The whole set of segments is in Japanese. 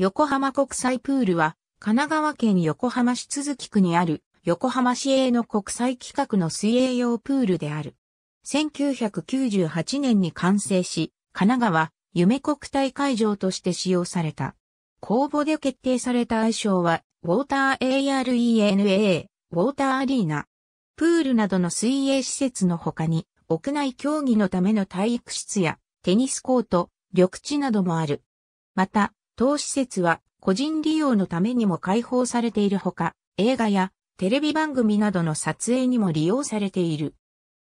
横浜国際プールは、神奈川県横浜市都筑区にある、横浜市営の国際規格の水泳用プールである。1998年に完成し、神奈川、夢国体会場として使用された。公募で決定された愛称は、ウォーター ARENA、ウォーターアリーナ。プールなどの水泳施設の他に、屋内競技のための体育室や、テニスコート、緑地などもある。また、当施設は個人利用のためにも開放されているほか、映画やテレビ番組などの撮影にも利用されている。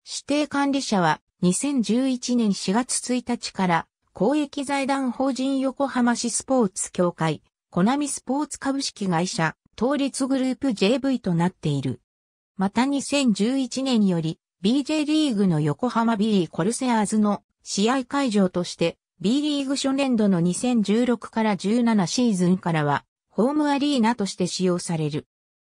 指定管理者は2011年4月1日から公益財団法人横浜市スポーツ協会、コナミスポーツ株式会社、統立グループ JV となっている。また2011年より BJ リーグの横浜 B コルセアーズの試合会場として B リーグ初年度の2016から17シーズンからは、ホームアリーナとして使用される。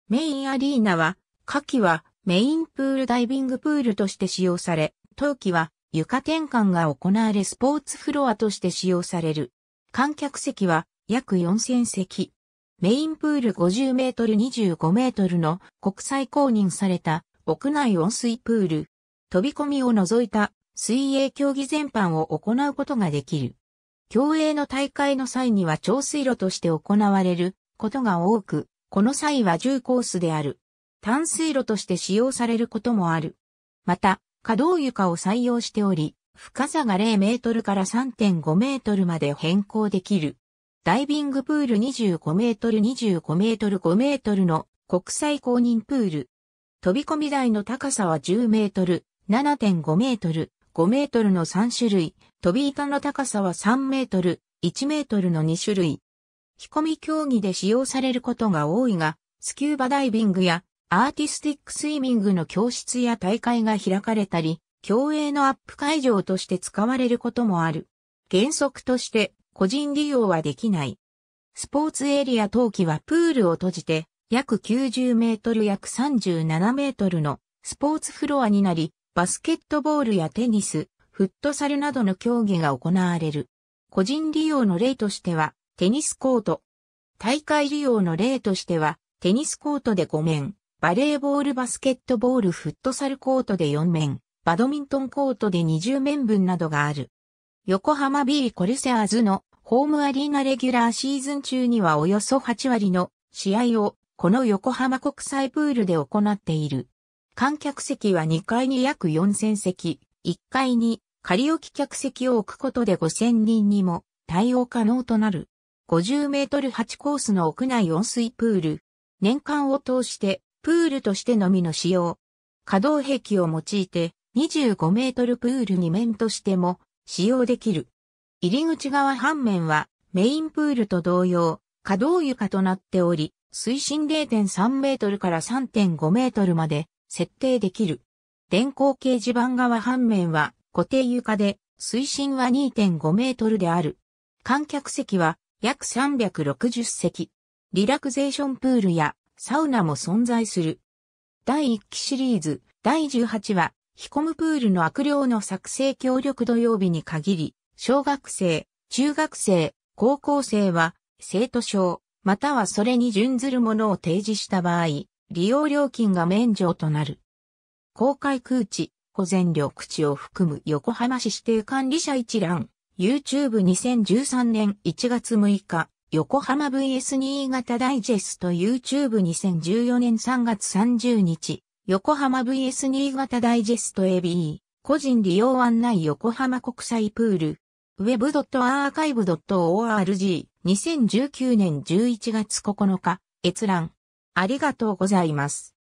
メインアリーナは、夏季はメインプールダイビングプールとして使用され、冬季は床転換が行われスポーツフロアとして使用される。観客席は約4000席。メインプール50メートル25メートルの国際公認された屋内温水プール。飛び込みを除いた水泳競技全般を行うことができる。競泳の大会の際には長水路として行われることが多く、この際は重コースである。淡水路として使用されることもある。また、可動床を採用しており、深さが0メートルから3.5メートルまで変更できる。ダイビングプール25メートル25メートル5メートルの国際公認プール。飛び込み台の高さは10メートル、7.5メートル、5メートルの3種類、飛び板の高さは3メートル、1メートルの2種類。飛込み競技で使用されることが多いが、スキューバダイビングやアーティスティックスイミングの教室や大会が開かれたり、競泳のアップ会場として使われることもある。原則として個人利用はできない。スポーツエリア陶器はプールを閉じて約90メートル約37メートルのスポーツフロアになり、バスケットボールやテニス、フットサルなどの競技が行われる。個人利用の例としては、テニスコート。大会利用の例としては、テニスコートで5面、バレーボールバスケットボールフットサルコートで4面、バドミントンコートで20面分などがある。横浜 B コルセアーズのホームアリーナレギュラーシーズン中にはおよそ8割の試合をこの横浜国際プールで行っている。観客席は2階に約4000席、1階に仮置き客席を置くことで5000人にも対応可能となる。50メートル8コースの屋内温水プール。年間を通してプールとしてのみの使用。可動壁を用いて25メートルプール2面としても使用できる。入り口側半面はメインプールと同様、可動床となっており、水深0.3メートルから3.5メートルまで設定できる。電光掲示板側半面は固定床で、水深は2.5メートルである。観客席は約360席。リラクゼーションプールやサウナも存在する。第1期シリーズ第18話、ヒコムプールの悪霊の作成協力土曜日に限り、小学生、中学生、高校生は、生徒証、またはそれに準ずるものを提示した場合、利用料金が免除となる。公開空地、保全緑地を含む横浜市指定管理者一覧、YouTube2013 年1月6日、横浜 VS 新潟ダイジェスト YouTube2014 年3月30日、横浜 VS 新潟ダイジェスト AB、個人利用案内横浜国際プール、web.archive.org、2019年11月9日、閲覧。ありがとうございます。